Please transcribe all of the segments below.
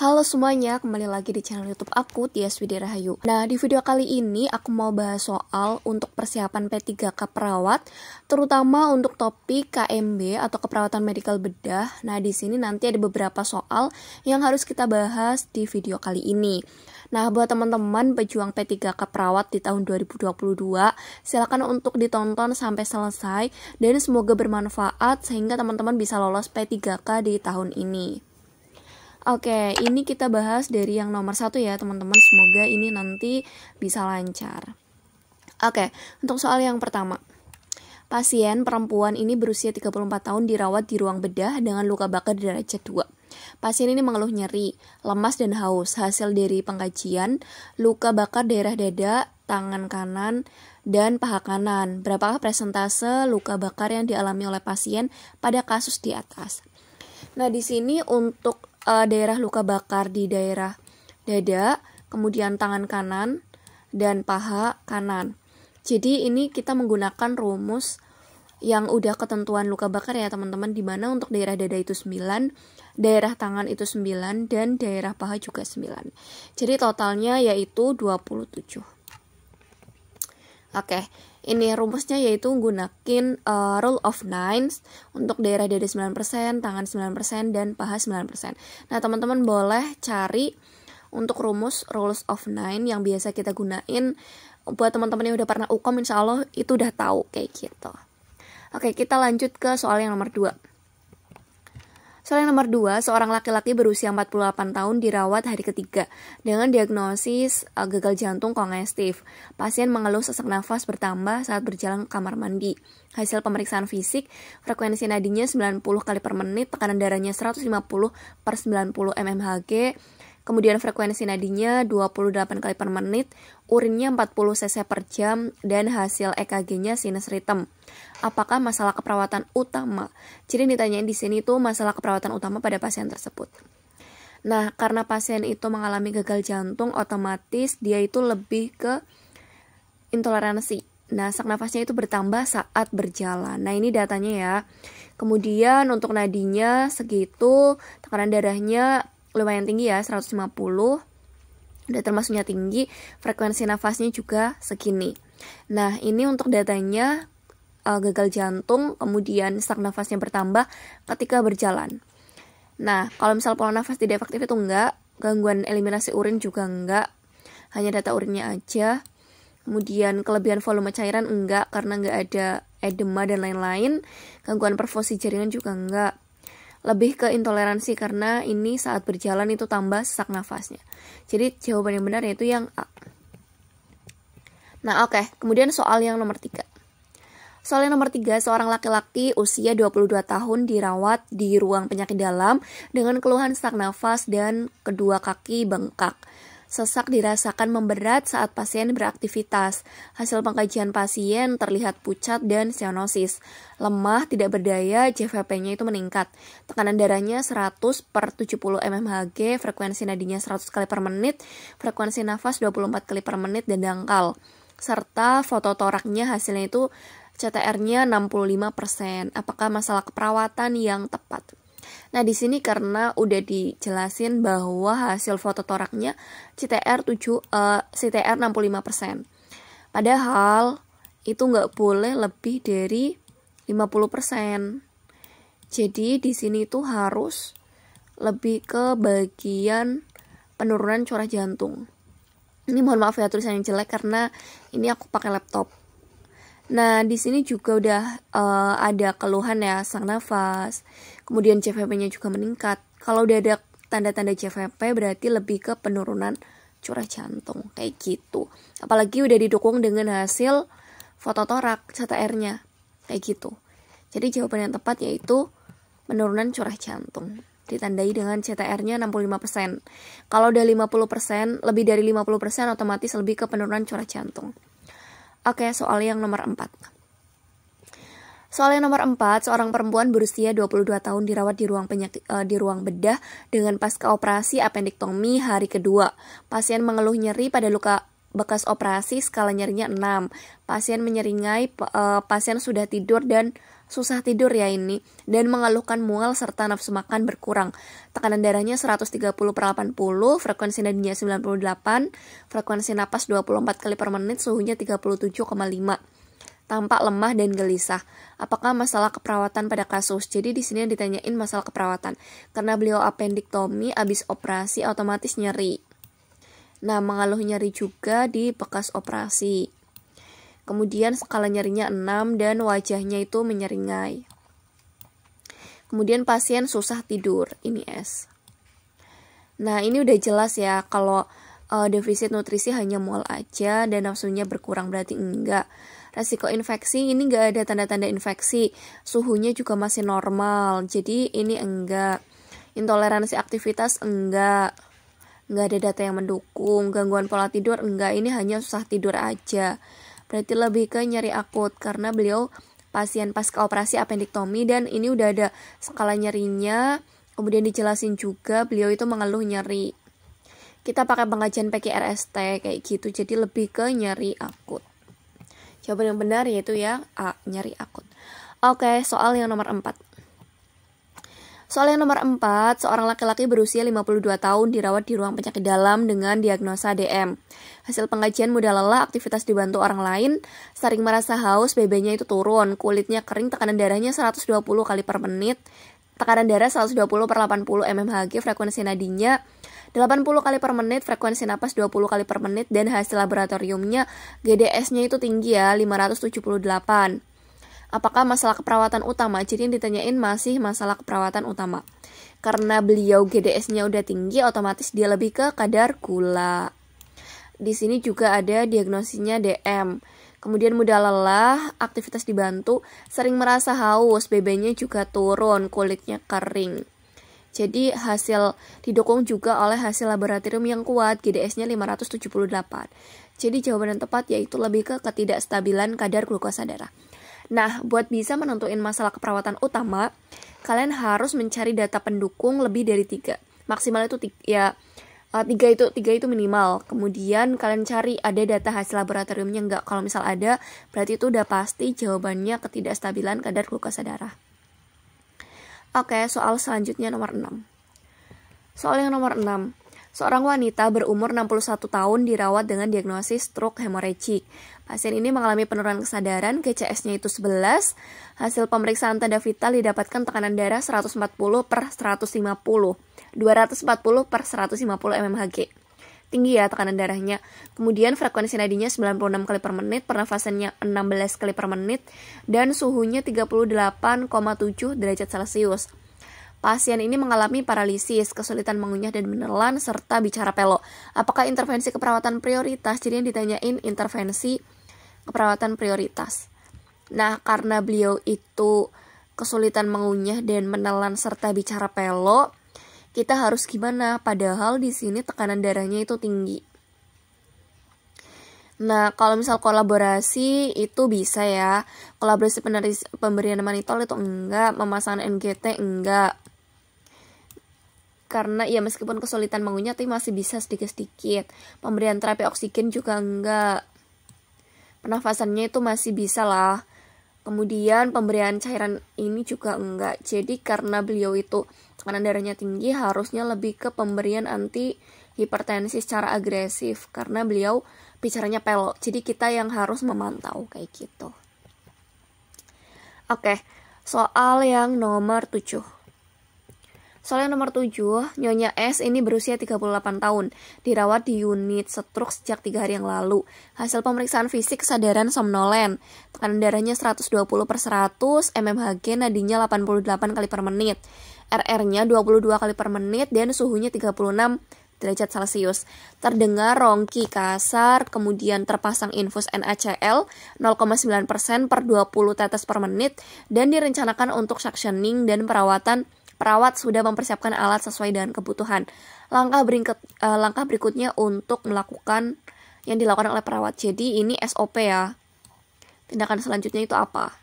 Halo semuanya, kembali lagi di channel YouTube aku, Tias Widya Rahayu. Nah, di video kali ini aku mau bahas soal untuk persiapan P3K perawat, terutama untuk topik KMB atau keperawatan medikal bedah. Nah, di sini nanti ada beberapa soal yang harus kita bahas di video kali ini. Nah, buat teman-teman pejuang P3K perawat di tahun 2022, silakan untuk ditonton sampai selesai dan semoga bermanfaat sehingga teman-teman bisa lolos P3K di tahun ini. Oke, ini kita bahas dari yang nomor satu ya teman-teman. Semoga ini nanti bisa lancar. Oke, untuk soal yang pertama. Pasien perempuan ini berusia 34 tahun dirawat di ruang bedah dengan luka bakar derajat 2. Pasien ini mengeluh nyeri, lemas dan haus. Hasil dari pengkajian, luka bakar daerah dada, tangan kanan, dan paha kanan. Berapakah presentase luka bakar yang dialami oleh pasien pada kasus di atas? Nah, di sini untuk uh, daerah luka bakar di daerah dada, kemudian tangan kanan dan paha kanan. Jadi ini kita menggunakan rumus yang udah ketentuan luka bakar ya teman-teman di mana untuk daerah dada itu 9, daerah tangan itu 9 dan daerah paha juga 9. Jadi totalnya yaitu 27. Oke, ini rumusnya yaitu gunakin uh, rule of nines untuk daerah dada 9%, tangan 9% dan paha 9%. Nah, teman-teman boleh cari untuk rumus rules of nine yang biasa kita gunain buat teman-teman yang udah pernah ukom insya Allah itu udah tahu kayak gitu. Oke, kita lanjut ke soal yang nomor 2. Soal nomor dua, seorang laki-laki berusia 48 tahun dirawat hari ketiga dengan diagnosis uh, gagal jantung kongestif. Pasien mengeluh sesak nafas bertambah saat berjalan ke kamar mandi. Hasil pemeriksaan fisik, frekuensi nadinya 90 kali per menit, tekanan darahnya 150 per 90 mmHg, kemudian frekuensi nadinya 28 kali per menit, urinnya 40 cc per jam, dan hasil EKG-nya sinus rhythm. Apakah masalah keperawatan utama? Jadi ditanyain di sini tuh masalah keperawatan utama pada pasien tersebut. Nah, karena pasien itu mengalami gagal jantung, otomatis dia itu lebih ke intoleransi. Nah, sak nafasnya itu bertambah saat berjalan. Nah, ini datanya ya. Kemudian untuk nadinya segitu, tekanan darahnya lumayan tinggi ya 150 udah termasuknya tinggi frekuensi nafasnya juga segini nah ini untuk datanya uh, gagal jantung kemudian sak nafasnya bertambah ketika berjalan nah kalau misal pola nafas tidak efektif itu enggak gangguan eliminasi urin juga enggak hanya data urinnya aja kemudian kelebihan volume cairan enggak karena enggak ada edema dan lain-lain gangguan perfusi jaringan juga enggak lebih ke intoleransi karena ini saat berjalan itu tambah sesak nafasnya. Jadi jawaban yang benar yaitu yang A. Nah oke, okay. kemudian soal yang nomor tiga. Soal yang nomor tiga, seorang laki-laki usia 22 tahun dirawat di ruang penyakit dalam dengan keluhan sesak nafas dan kedua kaki bengkak. Sesak dirasakan memberat saat pasien beraktivitas. Hasil pengkajian pasien terlihat pucat dan cyanosis. Lemah, tidak berdaya, cvp nya itu meningkat. Tekanan darahnya 100 per 70 mmHg, frekuensi nadinya 100 kali per menit, frekuensi nafas 24 kali per menit, dan dangkal. Serta foto toraknya hasilnya itu CTR-nya 65%. Apakah masalah keperawatan yang tepat? Nah, di sini karena udah dijelasin bahwa hasil foto toraknya CTR 7 uh, CTR 65%. Padahal itu nggak boleh lebih dari 50%. Jadi di sini itu harus lebih ke bagian penurunan corak jantung. Ini mohon maaf ya tulisan yang jelek karena ini aku pakai laptop. Nah, di sini juga udah uh, ada keluhan ya sang nafas. Kemudian CVP-nya juga meningkat. Kalau udah ada tanda-tanda CVP berarti lebih ke penurunan curah jantung kayak gitu. Apalagi udah didukung dengan hasil fototorak CTR-nya kayak gitu. Jadi jawaban yang tepat yaitu penurunan curah jantung ditandai dengan CTR-nya 65%. Kalau udah 50%, lebih dari 50% otomatis lebih ke penurunan curah jantung. Oke, soal yang nomor 4. Soal yang nomor 4, seorang perempuan berusia 22 tahun dirawat di ruang penyakit uh, eh, di ruang bedah dengan pasca operasi appendektomi hari kedua. Pasien mengeluh nyeri pada luka bekas operasi skala nyerinya 6. Pasien menyeringai, uh, pasien sudah tidur dan susah tidur ya ini, dan mengeluhkan mual serta nafsu makan berkurang. Tekanan darahnya 130 per 80, frekuensi nadinya 98, frekuensi napas 24 kali per menit, suhunya 37,5 tampak lemah dan gelisah. Apakah masalah keperawatan pada kasus? Jadi di sini yang ditanyain masalah keperawatan. Karena beliau appendiktomi habis operasi otomatis nyeri. Nah, mengeluh nyeri juga di bekas operasi. Kemudian skala nyerinya 6 dan wajahnya itu menyeringai. Kemudian pasien susah tidur, ini S. Nah, ini udah jelas ya kalau uh, defisit nutrisi hanya mual aja dan nafsunya berkurang berarti enggak. Resiko infeksi ini enggak ada tanda-tanda infeksi, suhunya juga masih normal. Jadi ini enggak. Intoleransi aktivitas enggak enggak ada data yang mendukung, gangguan pola tidur enggak, ini hanya susah tidur aja berarti lebih ke nyeri akut karena beliau pasien pasca operasi appendektomi dan ini udah ada skala nyerinya kemudian dijelasin juga beliau itu mengeluh nyeri kita pakai pengajian PGRST kayak gitu jadi lebih ke nyeri akut jawaban yang benar yaitu ya A nyeri akut oke soal yang nomor 4 Soal yang nomor 4, seorang laki-laki berusia 52 tahun dirawat di ruang penyakit dalam dengan diagnosa DM. Hasil pengajian mudah lelah, aktivitas dibantu orang lain, sering merasa haus, BB-nya itu turun, kulitnya kering, tekanan darahnya 120 kali per menit, tekanan darah 120 per 80 mmHg, frekuensi nadinya 80 kali per menit, frekuensi napas 20 kali per menit, dan hasil laboratoriumnya GDS-nya itu tinggi ya, 578 apakah masalah keperawatan utama. Jadi yang ditanyain masih masalah keperawatan utama. Karena beliau GDS-nya udah tinggi, otomatis dia lebih ke kadar gula. Di sini juga ada diagnosinya DM. Kemudian mudah lelah, aktivitas dibantu, sering merasa haus, BB-nya juga turun, kulitnya kering. Jadi hasil didukung juga oleh hasil laboratorium yang kuat, GDS-nya 578. Jadi jawaban yang tepat yaitu lebih ke ketidakstabilan kadar glukosa darah. Nah, buat bisa menentuin masalah keperawatan utama, kalian harus mencari data pendukung lebih dari tiga. Maksimal itu tiga, ya eh, tiga itu tiga itu minimal. Kemudian kalian cari ada data hasil laboratoriumnya nggak. Kalau misal ada, berarti itu udah pasti jawabannya ketidakstabilan kadar glukosa darah. Oke, soal selanjutnya nomor 6. Soal yang nomor 6. Seorang wanita berumur 61 tahun dirawat dengan diagnosis stroke hemoragik. Pasien ini mengalami penurunan kesadaran, GCS-nya itu 11. Hasil pemeriksaan tanda vital didapatkan tekanan darah 140 per 150, 240 per 150 mmHg. Tinggi ya tekanan darahnya. Kemudian frekuensi nadinya 96 kali per menit, pernafasannya 16 kali per menit, dan suhunya 38,7 derajat Celcius. Pasien ini mengalami paralisis, kesulitan mengunyah dan menelan, serta bicara pelo. Apakah intervensi keperawatan prioritas? Jadi yang ditanyain intervensi keperawatan prioritas. Nah, karena beliau itu kesulitan mengunyah dan menelan serta bicara pelo, kita harus gimana? Padahal di sini tekanan darahnya itu tinggi. Nah, kalau misal kolaborasi itu bisa ya. Kolaborasi peneris, pemberian manitol itu enggak, memasang NGT enggak. Karena ya meskipun kesulitan mengunyah tapi masih bisa sedikit-sedikit. Pemberian terapi oksigen juga enggak. Pernafasannya itu masih bisa lah. Kemudian pemberian cairan ini juga enggak. Jadi karena beliau itu tekanan darahnya tinggi harusnya lebih ke pemberian anti hipertensi secara agresif karena beliau bicaranya pelok. Jadi kita yang harus memantau kayak gitu. Oke, soal yang nomor 7. Soalnya nomor 7, Nyonya S ini berusia 38 tahun, dirawat di unit setruk sejak 3 hari yang lalu. Hasil pemeriksaan fisik kesadaran somnolen, tekanan darahnya 120 per 100, MMHG nadinya 88 kali per menit, RR-nya 22 kali per menit, dan suhunya 36 derajat Celcius. Terdengar rongki kasar, kemudian terpasang infus NaCl 0,9% per 20 tetes per menit, dan direncanakan untuk suctioning dan perawatan Perawat sudah mempersiapkan alat sesuai dengan kebutuhan. Langkah berikut uh, eh, langkah berikutnya untuk melakukan yang dilakukan oleh perawat. Jadi ini SOP ya. Tindakan selanjutnya itu apa?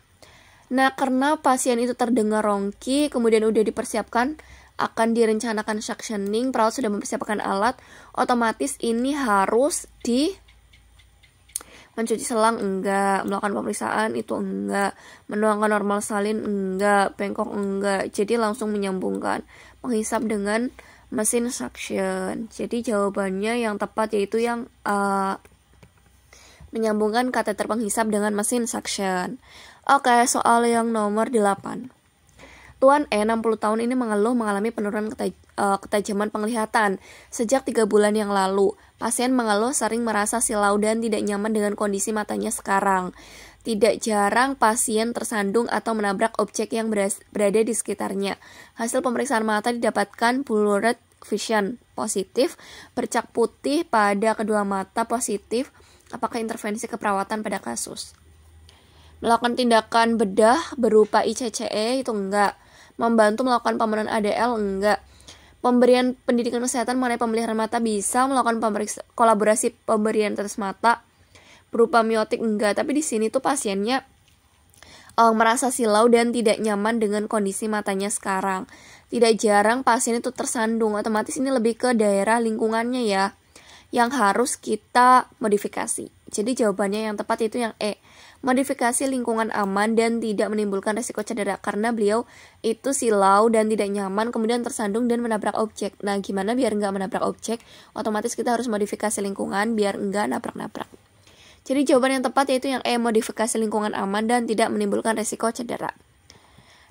Nah, karena pasien itu terdengar rongki, kemudian udah dipersiapkan akan direncanakan suctioning, perawat sudah mempersiapkan alat, otomatis ini harus di mencuci selang enggak melakukan pemeriksaan itu enggak menuangkan normal salin enggak bengkok enggak jadi langsung menyambungkan menghisap dengan mesin suction jadi jawabannya yang tepat yaitu yang uh, menyambungkan kateter penghisap dengan mesin suction oke soal yang nomor 8 Tuan E, 60 tahun ini mengeluh mengalami penurunan ketaj eh, ketajaman penglihatan sejak 3 bulan yang lalu. Pasien mengeluh sering merasa silau dan tidak nyaman dengan kondisi matanya sekarang. Tidak jarang pasien tersandung atau menabrak objek yang berada di sekitarnya. Hasil pemeriksaan mata didapatkan blurred vision positif, bercak putih pada kedua mata positif. Apakah intervensi keperawatan pada kasus? Melakukan tindakan bedah berupa ICCE itu enggak. Membantu melakukan pemeran ADL enggak Pemberian pendidikan kesehatan mengenai pemeliharaan mata bisa melakukan pemeriksa, kolaborasi pemberian tes mata berupa miotik enggak, tapi di sini tuh pasiennya uh, merasa silau dan tidak nyaman dengan kondisi matanya sekarang. Tidak jarang pasien itu tersandung, otomatis ini lebih ke daerah lingkungannya ya, yang harus kita modifikasi. Jadi jawabannya yang tepat itu yang E. Modifikasi lingkungan aman dan tidak menimbulkan resiko cedera karena beliau itu silau dan tidak nyaman kemudian tersandung dan menabrak objek. Nah, gimana biar nggak menabrak objek? Otomatis kita harus modifikasi lingkungan biar nggak nabrak-nabrak. Jadi jawaban yang tepat yaitu yang E, modifikasi lingkungan aman dan tidak menimbulkan resiko cedera.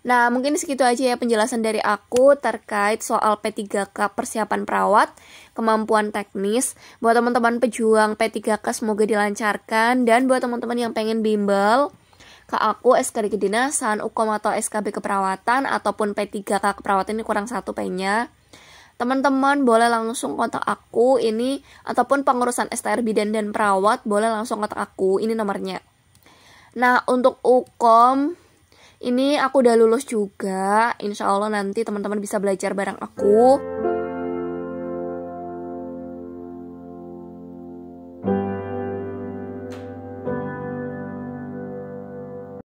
Nah, mungkin segitu aja ya penjelasan dari aku terkait soal P3K persiapan perawat, kemampuan teknis. Buat teman-teman pejuang P3K semoga dilancarkan dan buat teman-teman yang pengen bimbel ke aku SKD kedinasan, UKOM atau SKB keperawatan ataupun P3K keperawatan ini kurang satu P-nya. Teman-teman boleh langsung kontak aku ini ataupun pengurusan STR bidan dan perawat boleh langsung kontak aku ini nomornya. Nah, untuk UKOM ini aku udah lulus juga, insya Allah nanti teman-teman bisa belajar bareng aku.